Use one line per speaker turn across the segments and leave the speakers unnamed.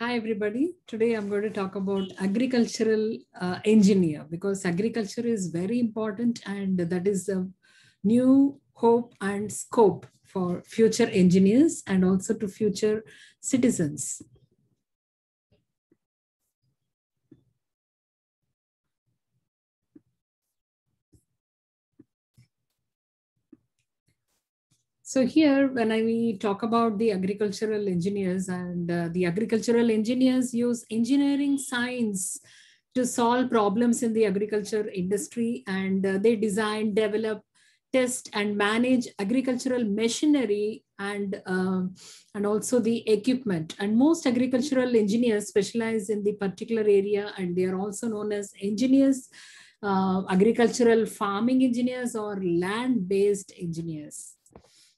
Hi, everybody. Today I'm going to talk about agricultural uh, engineer because agriculture is very important and that is the new hope and scope for future engineers and also to future citizens. So here, when I, we talk about the agricultural engineers and uh, the agricultural engineers use engineering science to solve problems in the agriculture industry and uh, they design, develop, test and manage agricultural machinery and, uh, and also the equipment. And most agricultural engineers specialize in the particular area and they are also known as engineers, uh, agricultural farming engineers or land-based engineers.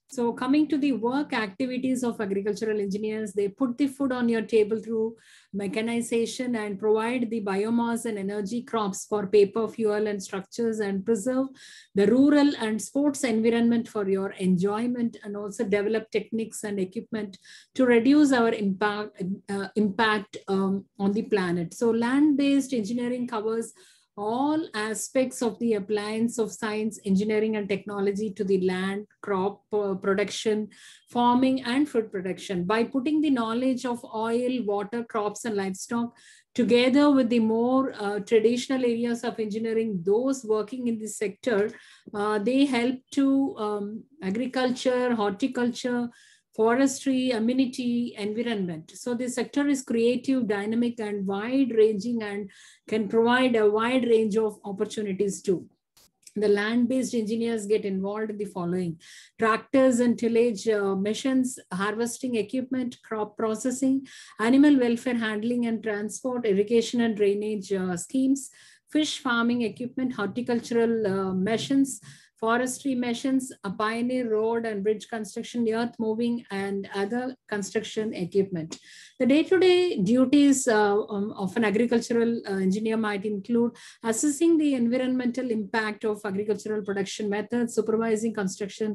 So coming to the work activities of agricultural engineers, they put the food on your table through mechanization and provide the biomass and energy crops for paper, fuel and structures and preserve the rural and sports environment for your enjoyment and also develop techniques and equipment to reduce our impact, uh, impact um, on the planet. So land-based engineering covers all aspects of the appliance of science, engineering, and technology to the land, crop uh, production, farming, and food production. By putting the knowledge of oil, water, crops, and livestock together with the more uh, traditional areas of engineering, those working in this sector, uh, they help to um, agriculture, horticulture, forestry, amenity, environment. So the sector is creative, dynamic, and wide-ranging and can provide a wide range of opportunities too the land-based engineers get involved in the following tractors and tillage uh, machines harvesting equipment crop processing animal welfare handling and transport irrigation and drainage uh, schemes fish farming equipment horticultural uh, machines Forestry machines, pioneer road and bridge construction, earth moving, and other construction equipment. The day-to-day -day duties uh, um, of an agricultural uh, engineer might include assessing the environmental impact of agricultural production methods, supervising construction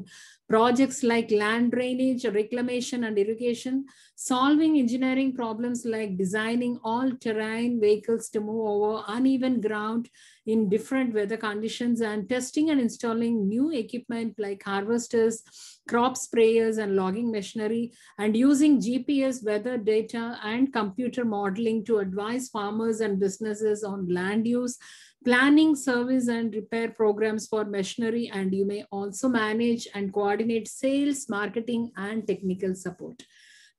projects like land drainage, reclamation and irrigation, solving engineering problems like designing all-terrain vehicles to move over uneven ground in different weather conditions and testing and installing new equipment like harvesters, crop sprayers and logging machinery and using GPS weather data and computer modeling to advise farmers and businesses on land use planning service and repair programs for machinery and you may also manage and coordinate sales marketing and technical support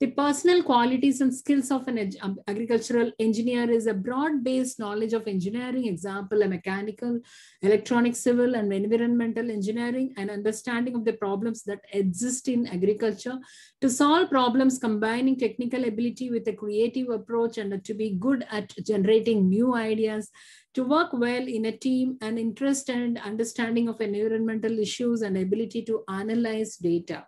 the personal qualities and skills of an um, agricultural engineer is a broad-based knowledge of engineering, example, a mechanical, electronic, civil, and environmental engineering, and understanding of the problems that exist in agriculture. To solve problems, combining technical ability with a creative approach and to be good at generating new ideas, to work well in a team, an interest and understanding of environmental issues and ability to analyze data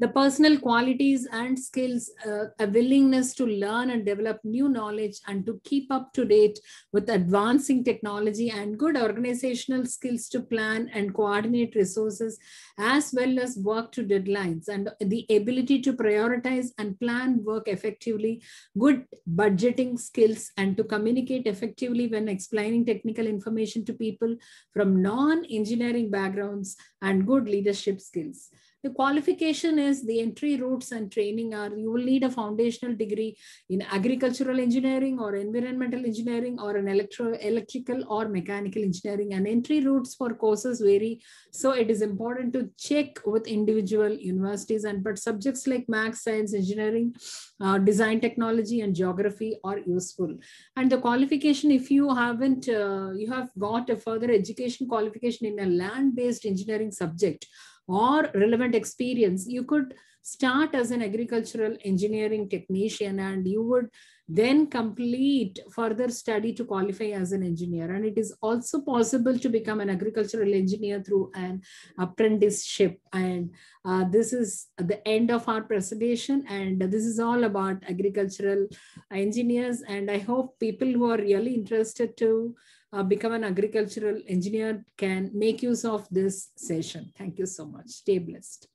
the personal qualities and skills, uh, a willingness to learn and develop new knowledge and to keep up to date with advancing technology and good organizational skills to plan and coordinate resources as well as work to deadlines and the ability to prioritize and plan work effectively, good budgeting skills and to communicate effectively when explaining technical information to people from non-engineering backgrounds and good leadership skills. The qualification is the entry routes and training are you will need a foundational degree in agricultural engineering or environmental engineering or an electro electrical or mechanical engineering. And entry routes for courses vary. So it is important to check with individual universities and but subjects like math, science, engineering, uh, design technology and geography are useful. And the qualification, if you haven't, uh, you have got a further education qualification in a land-based engineering subject or relevant experience you could start as an agricultural engineering technician and you would then complete further study to qualify as an engineer. And it is also possible to become an agricultural engineer through an apprenticeship. And uh, this is the end of our presentation. And this is all about agricultural engineers. And I hope people who are really interested to uh, become an agricultural engineer can make use of this session. Thank you so much. Stay blessed.